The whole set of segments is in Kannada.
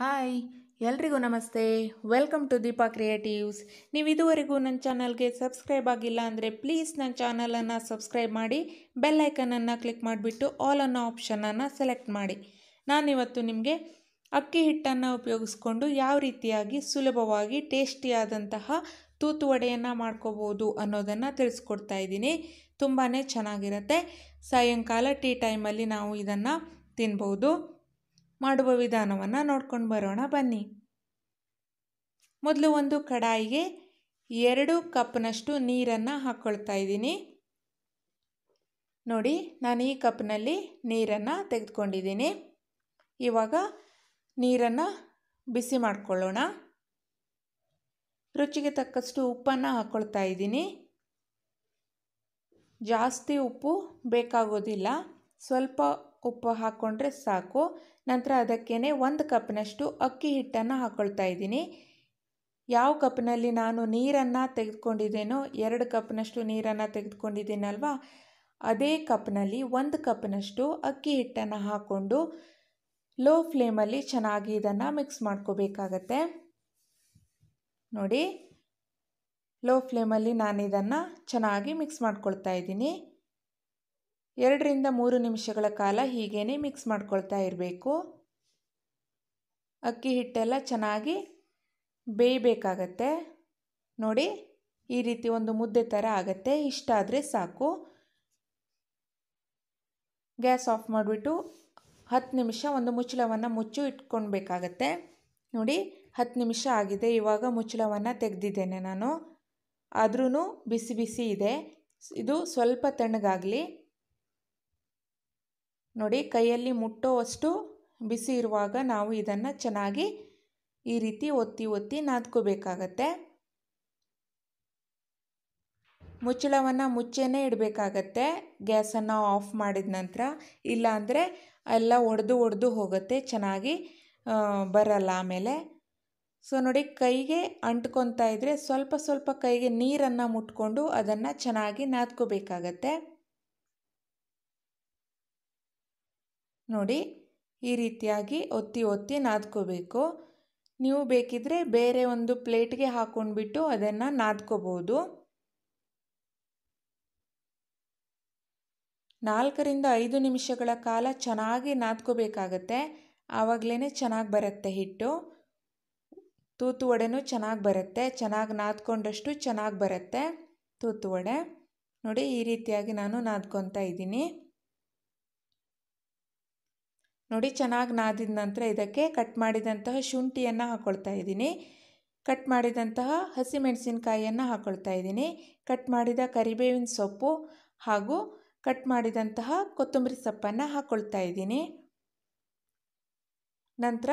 ಹಾಯ್ ಎಲ್ರಿಗೂ ನಮಸ್ತೆ ವೆಲ್ಕಮ್ ಟು ದೀಪಾ ಕ್ರಿಯೇಟಿವ್ಸ್ ನೀವು ಇದುವರೆಗೂ ನನ್ನ ಚಾನಲ್ಗೆ ಸಬ್ಸ್ಕ್ರೈಬ್ ಆಗಿಲ್ಲ ಅಂದರೆ ಪ್ಲೀಸ್ ನನ್ನ ಚಾನಲನ್ನು ಸಬ್ಸ್ಕ್ರೈಬ್ ಮಾಡಿ ಬೆಲ್ ಐಕನನ್ನು ಕ್ಲಿಕ್ ಮಾಡಿಬಿಟ್ಟು ಆಲ್ ಅನ್ನೋ ಆಪ್ಷನನ್ನು ಸೆಲೆಕ್ಟ್ ಮಾಡಿ ನಾನಿವತ್ತು ನಿಮಗೆ ಅಕ್ಕಿ ಹಿಟ್ಟನ್ನು ಉಪಯೋಗಿಸ್ಕೊಂಡು ಯಾವ ರೀತಿಯಾಗಿ ಸುಲಭವಾಗಿ ಟೇಸ್ಟಿಯಾದಂತಹ ತೂತು ವಡೆಯನ್ನು ಮಾಡ್ಕೋಬೋದು ಅನ್ನೋದನ್ನು ತಿಳಿಸ್ಕೊಡ್ತಾ ಇದ್ದೀನಿ ತುಂಬಾ ಚೆನ್ನಾಗಿರುತ್ತೆ ಸಾಯಂಕಾಲ ಟೀ ಟೈಮಲ್ಲಿ ನಾವು ಇದನ್ನು ತಿನ್ಬೋದು ಮಾಡುವ ವಿಧಾನವನ್ನು ನೋಡ್ಕೊಂಡು ಬರೋಣ ಬನ್ನಿ ಮೊದಲು ಒಂದು ಕಡಾಯಿಗೆ ಎರಡು ಕಪ್ನಷ್ಟು ನೀರನ್ನು ಹಾಕ್ಕೊಳ್ತಾ ಇದ್ದೀನಿ ನೋಡಿ ನಾನು ಈ ಕಪ್ನಲ್ಲಿ ನೀರನ್ನು ತೆಗೆದುಕೊಂಡಿದ್ದೀನಿ ಇವಾಗ ನೀರನ್ನು ಬಿಸಿ ಮಾಡಿಕೊಳ್ಳೋಣ ರುಚಿಗೆ ತಕ್ಕಷ್ಟು ಉಪ್ಪನ್ನು ಹಾಕ್ಕೊಳ್ತಾ ಇದ್ದೀನಿ ಜಾಸ್ತಿ ಉಪ್ಪು ಬೇಕಾಗೋದಿಲ್ಲ ಸ್ವಲ್ಪ ಉಪ್ಪು ಹಾಕ್ಕೊಂಡ್ರೆ ಸಾಕು ನಂತರ ಅದಕ್ಕೇ ಒಂದು ಕಪ್ನಷ್ಟು ಅಕ್ಕಿ ಹಿಟ್ಟನ್ನು ಹಾಕ್ಕೊಳ್ತಾ ಇದ್ದೀನಿ ಯಾವ ಕಪ್ನಲ್ಲಿ ನಾನು ನೀರನ್ನು ತೆಗೆದುಕೊಂಡಿದ್ದೇನೋ ಎರಡು ಕಪ್ನಷ್ಟು ನೀರನ್ನು ತೆಗೆದುಕೊಂಡಿದ್ದೀನಲ್ವಾ ಅದೇ ಕಪ್ನಲ್ಲಿ ಒಂದು ಕಪ್ನಷ್ಟು ಅಕ್ಕಿ ಹಿಟ್ಟನ್ನು ಹಾಕ್ಕೊಂಡು ಲೋ ಫ್ಲೇಮಲ್ಲಿ ಚೆನ್ನಾಗಿ ಇದನ್ನು ಮಿಕ್ಸ್ ಮಾಡ್ಕೋಬೇಕಾಗತ್ತೆ ನೋಡಿ ಲೋ ಫ್ಲೇಮಲ್ಲಿ ನಾನು ಇದನ್ನು ಚೆನ್ನಾಗಿ ಮಿಕ್ಸ್ ಮಾಡ್ಕೊಳ್ತಾ ಇದ್ದೀನಿ ಎರಡರಿಂದ ಮೂರು ನಿಮಿಷಗಳ ಕಾಲ ಹೀಗೇ ಮಿಕ್ಸ್ ಮಾಡ್ಕೊಳ್ತಾ ಇರಬೇಕು ಅಕ್ಕಿ ಹಿಟ್ಟೆಲ್ಲ ಚೆನ್ನಾಗಿ ಬೇಯಬೇಕಾಗತ್ತೆ ನೋಡಿ ಈ ರೀತಿ ಒಂದು ಮುದ್ದೆ ಥರ ಆಗತ್ತೆ ಇಷ್ಟಾದರೆ ಸಾಕು ಗ್ಯಾಸ್ ಆಫ್ ಮಾಡಿಬಿಟ್ಟು ಹತ್ತು ನಿಮಿಷ ಒಂದು ಮುಚ್ಚಳವನ್ನು ಮುಚ್ಚು ಇಟ್ಕೊಳ್ಬೇಕಾಗತ್ತೆ ನೋಡಿ ಹತ್ತು ನಿಮಿಷ ಆಗಿದೆ ಇವಾಗ ಮುಚ್ಚಳವನ್ನು ತೆಗೆದಿದ್ದೇನೆ ನಾನು ಆದ್ರೂ ಬಿಸಿ ಬಿಸಿ ಇದೆ ಇದು ಸ್ವಲ್ಪ ತಣ್ಣಗಾಗಲಿ ನೋಡಿ ಕೈಯಲ್ಲಿ ಮುಟ್ಟೋವಷ್ಟು ಬಿಸಿ ಇರುವಾಗ ನಾವು ಇದನ್ನು ಚೆನ್ನಾಗಿ ಈ ರೀತಿ ಒತ್ತಿ ಒತ್ತಿ ನಾದ್ಕೋಬೇಕಾಗತ್ತೆ ಮುಚ್ಚಳವನ್ನು ಮುಚ್ಚೇನೇ ಇಡಬೇಕಾಗತ್ತೆ ಗ್ಯಾಸನ್ನು ಆಫ್ ಮಾಡಿದ ನಂತರ ಇಲ್ಲಾಂದರೆ ಎಲ್ಲ ಒಡೆದು ಒಡೆದು ಹೋಗುತ್ತೆ ಚೆನ್ನಾಗಿ ಬರಲ್ಲ ಆಮೇಲೆ ಸೊ ನೋಡಿ ಕೈಗೆ ಅಂಟ್ಕೊತಾ ಇದ್ದರೆ ಸ್ವಲ್ಪ ಸ್ವಲ್ಪ ಕೈಗೆ ನೀರನ್ನು ಮುಟ್ಕೊಂಡು ಅದನ್ನು ಚೆನ್ನಾಗಿ ನಾದ್ಕೋಬೇಕಾಗತ್ತೆ ನೋಡಿ ಈ ರೀತಿಯಾಗಿ ಒತ್ತಿ ಒತ್ತಿ ನಾದ್ಕೋಬೇಕು ನೀವು ಬೇಕಿದ್ರೆ ಬೇರೆ ಒಂದು ಪ್ಲೇಟ್ಗೆ ಹಾಕೊಂಡ್ಬಿಟ್ಟು ಅದನ್ನು ನಾದ್ಕೋಬೋದು ನಾಲ್ಕರಿಂದ ಐದು ನಿಮಿಷಗಳ ಕಾಲ ಚೆನ್ನಾಗಿ ನಾದ್ಕೋಬೇಕಾಗತ್ತೆ ಆವಾಗಲೇ ಚೆನ್ನಾಗಿ ಬರುತ್ತೆ ಹಿಟ್ಟು ತೂತು ವಡೆನೂ ಚೆನ್ನಾಗಿ ಬರುತ್ತೆ ಚೆನ್ನಾಗಿ ನಾದ್ಕೊಂಡಷ್ಟು ಚೆನ್ನಾಗಿ ಬರುತ್ತೆ ತೂತು ವಡೆ ನೋಡಿ ಈ ರೀತಿಯಾಗಿ ನಾನು ನಾದ್ಕೊತಾ ಇದ್ದೀನಿ ನೋಡಿ ಚೆನ್ನಾಗಿ ನಾದಿದ ನಂತರ ಇದಕ್ಕೆ ಕಟ್ ಮಾಡಿದಂತಹ ಶುಂಠಿಯನ್ನು ಹಾಕ್ಕೊಳ್ತಾ ಇದ್ದೀನಿ ಕಟ್ ಮಾಡಿದಂತಹ ಹಸಿಮೆಣಸಿನಕಾಯಿಯನ್ನು ಹಾಕ್ಕೊಳ್ತಾ ಇದ್ದೀನಿ ಕಟ್ ಮಾಡಿದ ಕರಿಬೇವಿನ ಸೊಪ್ಪು ಹಾಗೂ ಕಟ್ ಮಾಡಿದಂತಹ ಕೊತ್ತಂಬರಿ ಸೊಪ್ಪನ್ನು ಹಾಕ್ಕೊಳ್ತಾ ಇದ್ದೀನಿ ನಂತರ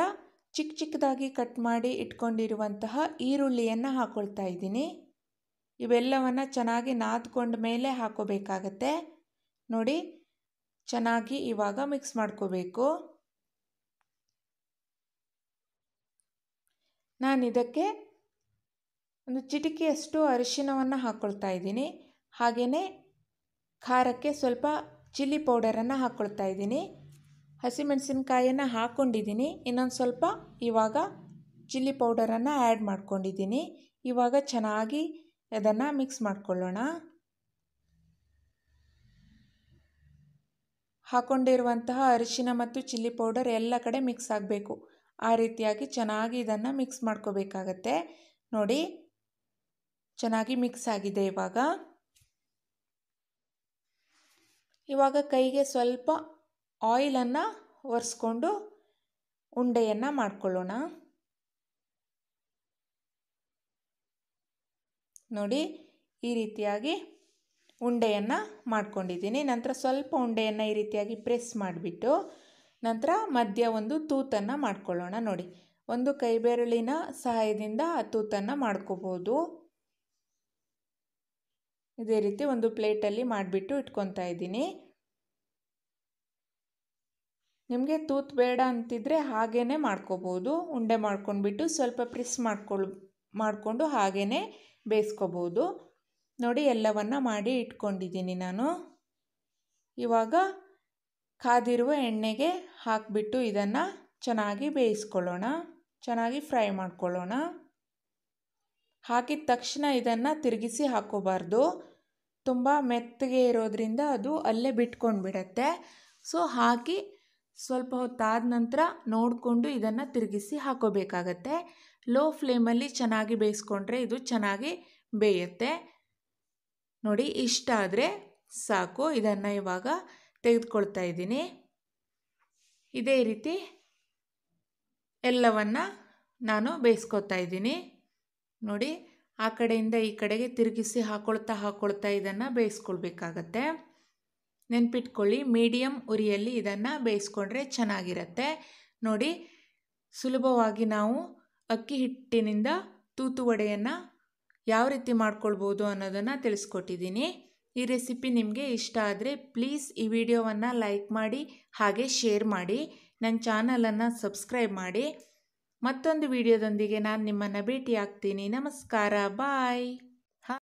ಚಿಕ್ಕ ಚಿಕ್ಕದಾಗಿ ಕಟ್ ಮಾಡಿ ಇಟ್ಕೊಂಡಿರುವಂತಹ ಈರುಳ್ಳಿಯನ್ನು ಹಾಕೊಳ್ತಾ ಇದ್ದೀನಿ ಇವೆಲ್ಲವನ್ನು ಚೆನ್ನಾಗಿ ನಾದ್ಕೊಂಡ ಮೇಲೆ ಹಾಕೋಬೇಕಾಗತ್ತೆ ನೋಡಿ ಚೆನ್ನಾಗಿ ಇವಾಗ ಮಿಕ್ಸ್ ಮಾಡ್ಕೋಬೇಕು ನಾನಿದಕ್ಕೆ ಒಂದು ಚಿಟಿಕೆಯಷ್ಟು ಅರಿಶಿನವನ್ನು ಹಾಕ್ಕೊಳ್ತಾ ಇದ್ದೀನಿ ಹಾಗೆಯೇ ಖಾರಕ್ಕೆ ಸ್ವಲ್ಪ ಚಿಲ್ಲಿ ಪೌಡರನ್ನು ಹಾಕ್ಕೊಳ್ತಾ ಇದ್ದೀನಿ ಹಸಿಮೆಣಸಿನಕಾಯಿಯನ್ನು ಹಾಕ್ಕೊಂಡಿದ್ದೀನಿ ಇನ್ನೊಂದು ಸ್ವಲ್ಪ ಇವಾಗ ಚಿಲ್ಲಿ ಪೌಡರನ್ನು ಆ್ಯಡ್ ಮಾಡ್ಕೊಂಡಿದ್ದೀನಿ ಇವಾಗ ಚೆನ್ನಾಗಿ ಅದನ್ನು ಮಿಕ್ಸ್ ಮಾಡ್ಕೊಳ್ಳೋಣ ಹಾಕೊಂಡಿರುವಂತಹ ಅರಿಶಿನ ಮತ್ತು ಚಿಲ್ಲಿ ಪೌಡರ್ ಎಲ್ಲ ಕಡೆ ಮಿಕ್ಸ್ ಆಗಬೇಕು ಆ ರೀತಿಯಾಗಿ ಚೆನ್ನಾಗಿ ಇದನ್ನು ಮಿಕ್ಸ್ ಮಾಡ್ಕೋಬೇಕಾಗತ್ತೆ ನೋಡಿ ಚೆನ್ನಾಗಿ ಮಿಕ್ಸ್ ಆಗಿದೆ ಇವಾಗ ಇವಾಗ ಕೈಗೆ ಸ್ವಲ್ಪ ಆಯಿಲನ್ನು ಒರೆಸ್ಕೊಂಡು ಉಂಡೆಯನ್ನು ಮಾಡ್ಕೊಳ್ಳೋಣ ನೋಡಿ ಈ ರೀತಿಯಾಗಿ ಉಂಡೆಯನ್ನು ಮಾಡ್ಕೊಂಡಿದ್ದೀನಿ ನಂತರ ಸ್ವಲ್ಪ ಉಂಡೆಯನ್ನು ಈ ರೀತಿಯಾಗಿ ಪ್ರೆಸ್ ಮಾಡಿಬಿಟ್ಟು ನಂತರ ಮಧ್ಯ ಒಂದು ತೂತನ್ನು ಮಾಡ್ಕೊಳ್ಳೋಣ ನೋಡಿ ಒಂದು ಕೈಬೆರಳಿನ ಸಹಾಯದಿಂದ ಆ ತೂತನ್ನು ಮಾಡ್ಕೋಬೋದು ಇದೇ ರೀತಿ ಒಂದು ಪ್ಲೇಟಲ್ಲಿ ಮಾಡಿಬಿಟ್ಟು ಇಟ್ಕೊತಾ ಇದ್ದೀನಿ ನಿಮಗೆ ತೂತ್ ಬೇಡ ಅಂತಿದ್ರೆ ಹಾಗೇ ಮಾಡ್ಕೋಬೋದು ಉಂಡೆ ಮಾಡ್ಕೊಂಡ್ಬಿಟ್ಟು ಸ್ವಲ್ಪ ಪ್ರೆಸ್ ಮಾಡ್ಕೊಳ್ ಮಾಡಿಕೊಂಡು ಹಾಗೇ ಬೇಯಿಸ್ಕೋಬೋದು ನೋಡಿ ಎಲ್ಲವನ್ನು ಮಾಡಿ ಇಟ್ಕೊಂಡಿದ್ದೀನಿ ನಾನು ಇವಾಗ ಕಾದಿರುವ ಎಣ್ಣೆಗೆ ಹಾಕಿಬಿಟ್ಟು ಇದನ್ನು ಚೆನ್ನಾಗಿ ಬೇಯಿಸ್ಕೊಳ್ಳೋಣ ಚೆನ್ನಾಗಿ ಫ್ರೈ ಮಾಡ್ಕೊಳ್ಳೋಣ ಹಾಕಿದ ತಕ್ಷಣ ಇದನ್ನು ತಿರುಗಿಸಿ ಹಾಕೋಬಾರ್ದು ತುಂಬ ಮೆತ್ತಗೆ ಇರೋದ್ರಿಂದ ಅದು ಅಲ್ಲೇ ಬಿಟ್ಕೊಂಡು ಬಿಡತ್ತೆ ಸೊ ಹಾಕಿ ಸ್ವಲ್ಪ ಹೊತ್ತಾದ ನಂತರ ನೋಡಿಕೊಂಡು ಇದನ್ನು ತಿರುಗಿಸಿ ಹಾಕೋಬೇಕಾಗತ್ತೆ ಲೋ ಫ್ಲೇಮಲ್ಲಿ ಚೆನ್ನಾಗಿ ಬೇಯಿಸ್ಕೊಂಡ್ರೆ ಇದು ಚೆನ್ನಾಗಿ ಬೇಯುತ್ತೆ ನೋಡಿ ಇಷ್ಟ ಆದರೆ ಸಾಕು ಇದನ್ನು ಇವಾಗ ತೆಗೆದುಕೊಳ್ತಾ ಇದ್ದೀನಿ ಇದೇ ರೀತಿ ಎಲ್ಲವನ್ನು ನಾನು ಬೇಯಿಸ್ಕೊತಾ ಇದ್ದೀನಿ ನೋಡಿ ಆ ಕಡೆಯಿಂದ ಈ ಕಡೆಗೆ ತಿರುಗಿಸಿ ಹಾಕೊಳ್ತಾ ಹಾಕೊಳ್ತಾ ಇದನ್ನು ಬೇಯಿಸ್ಕೊಳ್ಬೇಕಾಗತ್ತೆ ನೆನ್ಪಿಟ್ಕೊಳ್ಳಿ ಮೀಡಿಯಮ್ ಉರಿಯಲ್ಲಿ ಇದನ್ನು ಬೇಯಿಸ್ಕೊಂಡ್ರೆ ಚೆನ್ನಾಗಿರತ್ತೆ ನೋಡಿ ಸುಲಭವಾಗಿ ನಾವು ಅಕ್ಕಿ ಹಿಟ್ಟಿನಿಂದ ತೂತು ವಡೆಯನ್ನು ಯಾವ ರೀತಿ ಮಾಡ್ಕೊಳ್ಬೋದು ಅನ್ನೋದನ್ನು ತಿಳಿಸ್ಕೊಟ್ಟಿದ್ದೀನಿ ಈ ರೆಸಿಪಿ ನಿಮಗೆ ಇಷ್ಟ ಆದರೆ ಪ್ಲೀಸ್ ಈ ವಿಡಿಯೋವನ್ನು ಲೈಕ್ ಮಾಡಿ ಹಾಗೆ ಶೇರ್ ಮಾಡಿ ನನ್ನ ಚಾನಲನ್ನು ಸಬ್ಸ್ಕ್ರೈಬ್ ಮಾಡಿ ಮತ್ತೊಂದು ವಿಡಿಯೋದೊಂದಿಗೆ ನಾನು ನಿಮ್ಮನ್ನು ಭೇಟಿ ಆಗ್ತೀನಿ ನಮಸ್ಕಾರ ಬಾಯ್